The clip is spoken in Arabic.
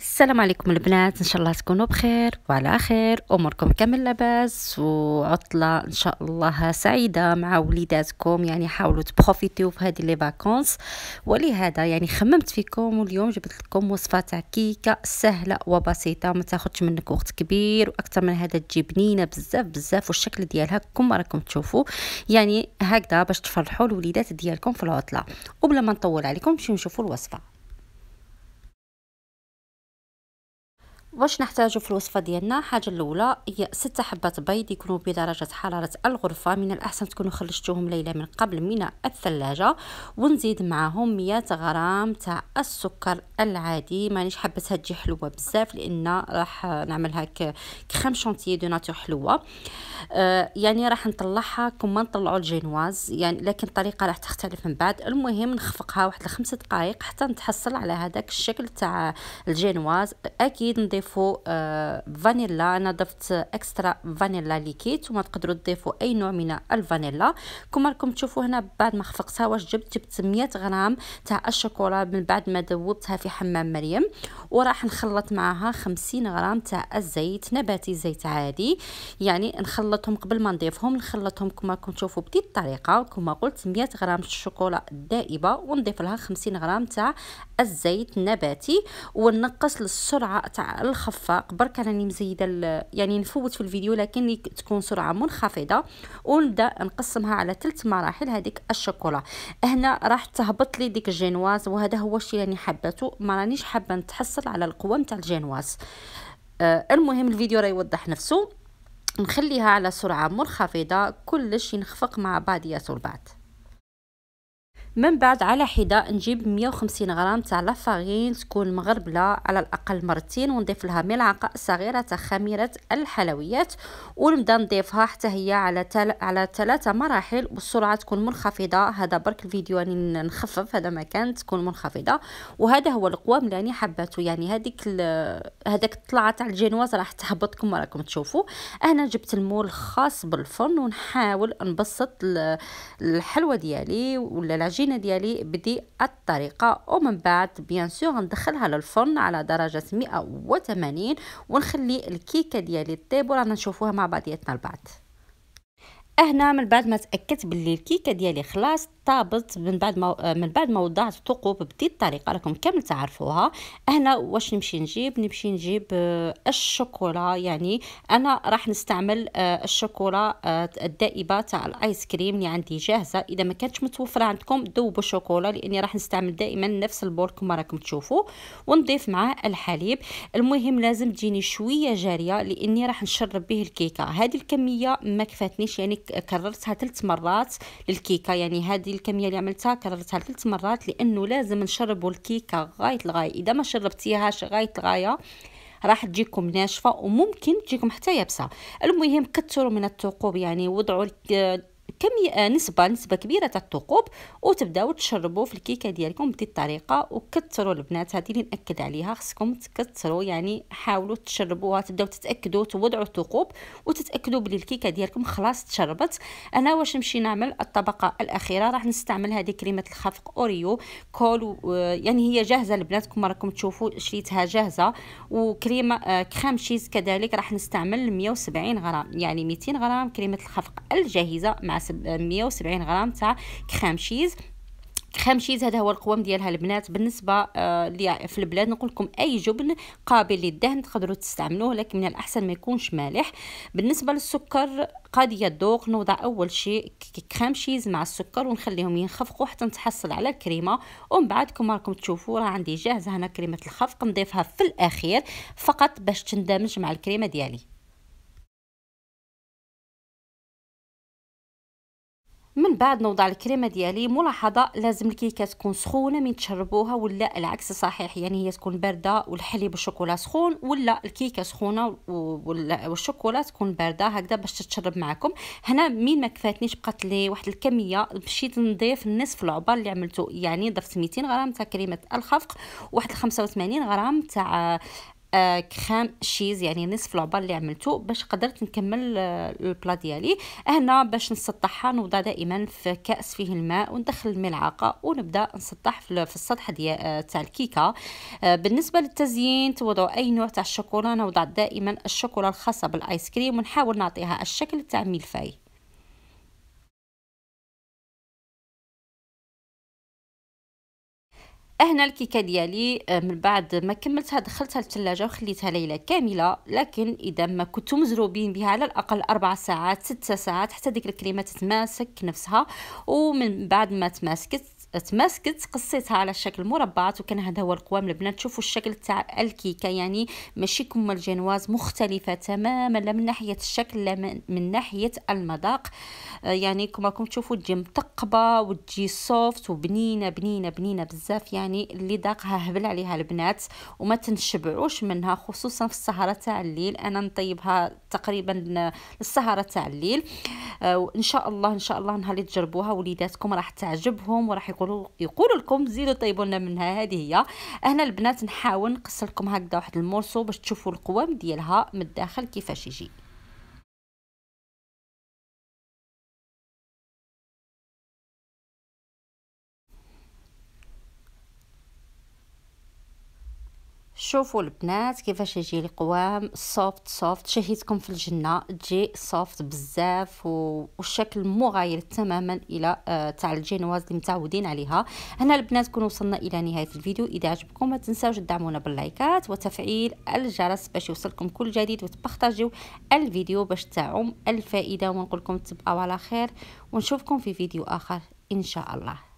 السلام عليكم البنات ان شاء الله تكونوا بخير وعلى خير اموركم كامل لاباس وعطله ان شاء الله سعيده مع وليداتكم يعني حاولوا تبروفيتيو في هذه لي فاكونس ولهذا يعني خممت فيكم واليوم جبت لكم وصفه تاع كيكه سهله وبسيطه ما تاخذش منك وقت كبير واكثر من هذا تجي بنينه بزاف بزاف والشكل ديالها كما راكم تشوفوا يعني هكذا باش تفرحوا الوليدات ديالكم في العطله وبلا ما نطول عليكم نمشيو نشوفوا الوصفه واش نحتاج في الوصفه ديالنا الحاجه الاولى هي ستة حبات بيض يكونوا بدرجه حراره الغرفه من الاحسن تكونوا خلشتوهم ليله من قبل من الثلاجه ونزيد معاهم 100 غرام تاع السكر العادي مانيش حبتها تجي حلوه بزاف لان راح نعملها كريم شونتيي دو ناتور حلوه آه يعني راح نطلعها كما نطلعوا الجينواز يعني لكن الطريقه راح تختلف من بعد المهم نخفقها واحد لخمسة دقائق حتى نتحصل على هذاك الشكل تاع الجينواز اكيد نضيف تضيفوا آه، فانيلا انا ضفت اكسترا فانيلا ليكيت وما تقدروا تضيفوا اي نوع من الفانيلا كما راكم تشوفوا هنا بعد ما خفقتها واش جبت جبت 100 غرام تاع الشوكولا من بعد ما ذوبتها في حمام مريم وراح نخلط معها 50 غرام تاع الزيت نباتي زيت عادي يعني نخلطهم قبل ما نضيفهم نخلطهم كما راكم تشوفوا بدي الطريقه كما قلت 100 غرام الشوكولا الدائبه ونضيف لها 50 غرام تاع الزيت النباتي ونقص السرعه تاع الخفاق برك راني مزيده يعني نفوت في الفيديو لكن تكون سرعه منخفضه ونبدا نقسمها على ثلاث مراحل هذيك الشوكولا هنا راح تهبط لي ديك الجينواز وهذا هو الشيء اللي حبته ما رانيش حابه نتحصل على القوه نتاع الجينواز آه المهم الفيديو راه يوضح نفسه نخليها على سرعه منخفضه كلش ينخفق مع بعضياته البعض من بعد على حده نجيب 150 غرام تاع لافارين تكون مغربله على الاقل مرتين ونضيف لها ملعقه صغيره تاع خميره الحلويات ونبدا نضيفها حتى هي على تل... على ثلاثه مراحل والسرعه تكون منخفضه هذا برك الفيديو راني نخفف هذا ما كان تكون منخفضه وهذا هو القوام اللي راني حباته يعني هذيك هذاك الطلعه تاع الجينواز راح تهبط كما راكم تشوفوا انا جبت المول الخاص بالفرن ونحاول نبسط الحلوه ديالي ولا العجينه العجينه ديالي بدي الطريقه ومن بعد بيان سور ندخلها للفرن على درجه 180 ونخلي الكيكه ديالي طيب ورانا نشوفوها مع بعضياتنا البعض هنا من بعد ما تاكدت باللي الكيكه ديالي خلاص مرتبط من بعد ما من بعد ما وضعت الثقوب بدي الطريقه راكم كامل تعرفوها هنا واش نمشي نجيب نمشي نجيب آه، الشوكولا يعني انا راح نستعمل آه، الشوكولا آه، الدائبه تاع الايس كريم اللي عندي جاهزه اذا ما كانتش متوفره عندكم ذوبوا الشوكولا لاني راح نستعمل دائما نفس البول كما راكم تشوفوا ونضيف معاه الحليب المهم لازم تجيني شويه جاريه لاني راح نشرب به الكيكه هذه الكميه ما كفاتنيش يعني كررتها ثلاث مرات للكيكه يعني هذه الكميه اللي عملتها كررتها ثلاث مرات لانه لازم نشربوا الكيكه غايه الغايه اذا ما شربتيهاش غايه الغايه راح تجيكم ناشفه وممكن تجيكم حتى يابسه المهم كثروا من الثقوب يعني وضعوا كمية آه، نسبة نسبة كبيرة تاع الثقوب وتبداو تشربوا في الكيكة ديالكم بهذه الطريقة وكثروا البنات هذه اللي نأكد عليها خصكم تكثروا يعني حاولوا تشربوها تبداو تتأكدوا توضعوا الثقوب وتتأكدوا بلي الكيكة ديالكم خلاص تشربت أنا واش نمشي نعمل الطبقة الأخيرة راح نستعمل هذه كريمة الخفق أوريو كول آه، يعني هي جاهزة البنات كما راكم تشوفوا شريتها جاهزة وكريمة آه، كريم شيز كذلك راح نستعمل 170 غرام يعني 200 غرام كريمة الخفق الجاهزة مع 170 غرام تاع كخام شيز كخام شيز هذا هو القوام ديالها البنات بالنسبه اللي آه في البلاد نقول لكم اي جبن قابل للدهن تقدروا تستعملوه لكن من الاحسن ما يكونش مالح بالنسبه للسكر قضيه الذوق نوضع اول شيء كخام شيز مع السكر ونخليهم ينخفقوا حتى نتحصل على الكريمه ومن بعد كما راكم تشوفوا راه عندي جاهزه هنا كريمه الخفق نضيفها في الاخير فقط باش تندمج مع الكريمه ديالي من بعد نوضع الكريمه ديالي ملاحظه لازم الكيكه تكون سخونه من تشربوها ولا العكس صحيح يعني هي تكون بارده والحليب والشوكولا سخون ولا الكيكه سخونه والشوكولا تكون بارده هكذا باش تتشرب معكم هنا مين ما كفاتنيش بقات لي واحد الكميه مشيت نضيف نصف العبار اللي عملته يعني ضفت 200 غرام تاع كريمه الخفق وواحد 85 غرام تاع كخام آه، كريم شيز يعني نصف العبار اللي عملته باش قدرت نكمل آه، البلا ديالي هنا باش نسطحها نوضع دائما في كاس فيه الماء وندخل الملعقه ونبدا نسطح في, السطح ديال آه، تاع الكيكه بالنسبه للتزيين توضع اي نوع تاع الشوكولا نوضع دائما الشوكولا الخاصه بالايس كريم ونحاول نعطيها الشكل تاع ملفاي هنا الكيكه ديالي آه، من بعد ما كملتها دخلتها للثلاجه وخليتها ليله كامله لكن اذا ما كنتو مزروبين بها على الاقل أربع ساعات ست ساعات حتى ديك الكريمه تتماسك نفسها ومن بعد ما تماسكت تماسكت قصيتها على شكل مربعات وكان هذا هو القوام البنات شوفوا الشكل تاع الكيكه يعني ماشي كما الجينواز مختلفه تماما لا من ناحيه الشكل لا من ناحيه المذاق آه، يعني كما راكم تشوفوا تجي مثقبه وتجي سوفت وبنينه بنينه بنينه بزاف يعني اللي ذاقها هبل عليها البنات وما تنشبعوش منها خصوصا في السهره تاع الليل انا نطيبها تقريبا للسهره تاع الليل آه، وان شاء الله ان شاء الله نهار اللي تجربوها وليداتكم راح تعجبهم وراح يقولوا يقولوا لكم زيدوا طيبوا لنا منها هذه هي هنا البنات نحاول نقص لكم هكذا واحد المورسو باش تشوفوا القوام ديالها من الداخل كيفاش يجي شوفوا البنات كيفاش يجي القوام سوفت سوفت شهيتكم في الجنه تجي سوفت بزاف والشكل مغاير تماما الى آه، تاع الجينواز اللي متعودين عليها هنا البنات كون وصلنا الى نهايه الفيديو اذا عجبكم ما تنساوش تدعمونا باللايكات وتفعيل الجرس باش يوصلكم كل جديد وتبارطاجيو الفيديو باش تعم الفائده ونقول لكم تبقاو على خير ونشوفكم في فيديو اخر ان شاء الله